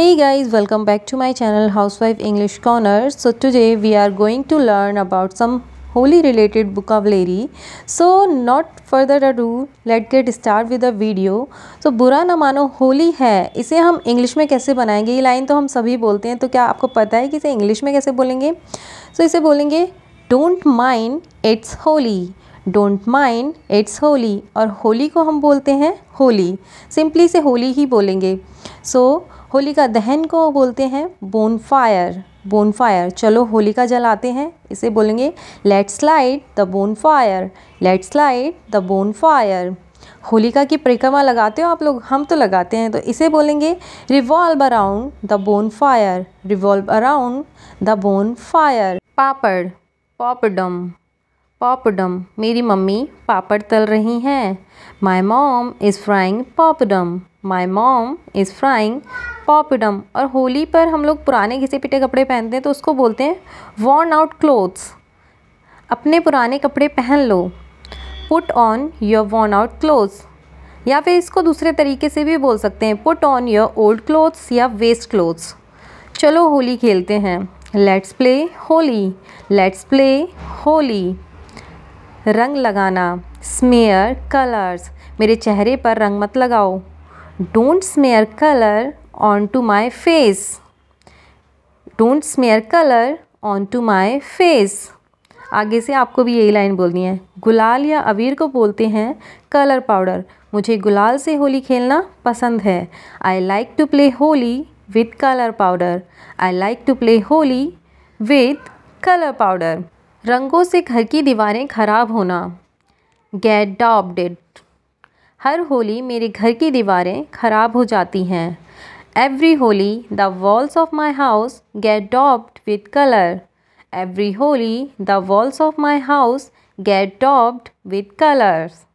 Hey guys, welcome back to my channel Housewife English Corner. So today we are going to learn about some holy related vocabulary. So not further ado, let's get start with the video. So bura na mano holy hai ise hum english mein kaise banayenge ye line to hum sabhi bolte hain to kya aapko pata hai ki ise english mein kaise bolenge so, ise bolenge don't mind it's holy don't mind it's Holi और होली को हम बोलते हैं Holi simply से होली ही बोलेंगे सो so, Holika दहन को बोलते हैं बोन फायर बोन फायर चलो होलिका जलाते हैं इसे बोलेंगे let's light the bonfire let's light the bonfire Holika की परिक्रमा लगाते हो आप लोग हम तो लगाते हैं तो इसे बोलेंगे revolve around the bonfire revolve around the bonfire papad poppadom poppadom मेरी मम्मी पापड़ तल रही हैं my mom is frying poppadom my mom is frying poppadom और होली पर हम लोग पुराने घिसे पिटे कपड़े पहनते हैं तो उसको बोलते हैं वॉर्न आउट क्लोथ्स अपने पुराने कपड़े पहन लो put on your worn out clothes या फिर इसको दूसरे तरीके से भी बोल सकते हैं put on your old clothes या वेस्ट क्लोथ्स चलो होली खेलते हैं let's play Holi let's play Holi रंग लगाना स्मेयर कलर्स मेरे चेहरे पर रंग मत लगाओ don't smear colour onto my face. Don't smear color onto my face. आगे से आपको भी यही लाइन बोलनी है गुलाल या अबीर को बोलते हैं कलर पाउडर मुझे गुलाल से होली खेलना पसंद है I like to play Holi with colour powder I like to play Holi with colour powder रंगों से घर की दीवारें खराब होना गेट डेड हर होली मेरे घर की दीवारें खराब हो जाती हैं Every Holi, the walls of my house get daubed with color. Every Holi, the walls of my house get daubed with colors.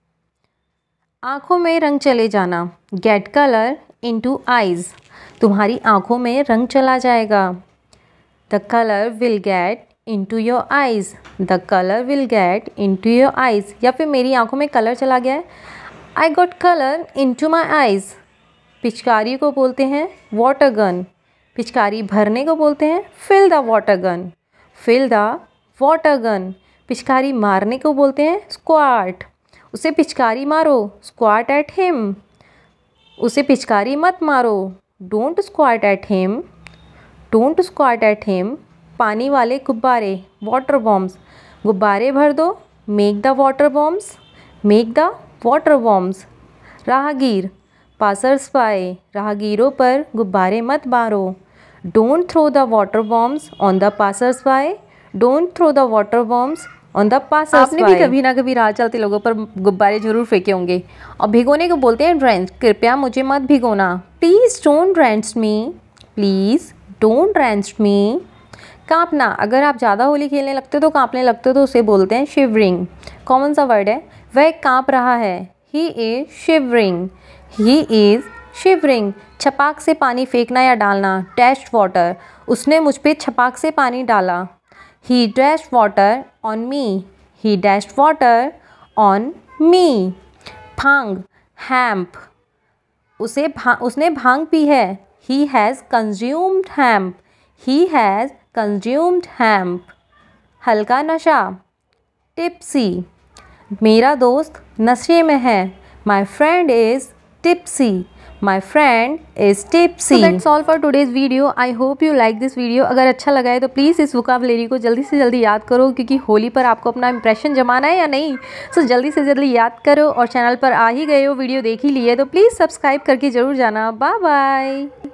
आँखों में रंग चले जाना get color into eyes. तुम्हारी आँखों में रंग चला जाएगा The color will get into your eyes. The color will get into your eyes. या फिर मेरी आँखों में कलर चला गया है I got color into my eyes. पिचकारी को बोलते हैं वाटर गन पिचकारी भरने को बोलते हैं fill the water gun fill the water gun पिचकारी मारने को बोलते हैं स्क्वाट उसे पिचकारी मारो स्क्वाट एट हिम उसे पिचकारी मत मारो don't squirt at him don't squirt at him पानी वाले गुब्बारे वाटर बॉम्ब्स गुब्बारे भर दो make the water bombs make the water bombs राहगीर पासर्स बाय राहगीरों पर गुब्बारे मत मारो don't throw the water bombs on the passers by don't throw the water bombs on the pass आपने भी कभी ना कभी राह चलते लोगों पर गुब्बारे जरूर फेंके होंगे और भिगोने को बोलते हैं ड्रेंस कृपया मुझे मत भिगोना please don't drench me please don't drench me कांपना अगर आप ज़्यादा होली खेलने लगते हो तो कांपने लगते हो तो उसे बोलते हैं शिवरिंग कॉमन सा वर्ड है वह कांप रहा है he is shivering he is shivering छपाक से पानी फेंकना या डालना डैश्ड वाटर उसने मुझ पर छपाक से पानी डाला he dash water on me he dash water on me भांग हैम्प उसे भा, उसने भांग पी है he has consumed hemp he has consumed hemp हल्का नशा टिप्सी मेरा दोस्त नशे में है my friend is tipsy. My friend is tipsy. So that's all for today's video. I hope you like this video. अगर अच्छा लगा है तो प्लीज़ इस वोकाबलरी को जल्दी से जल्दी याद करो क्योंकि होली पर आपको अपना इंप्रेशन जमाना है या नहीं सो so, जल्दी से जल्दी याद करो और चैनल पर आ ही गए हो वीडियो देख ही लिए तो प्लीज़ सब्सक्राइब करके ज़रूर जाना बाय बाय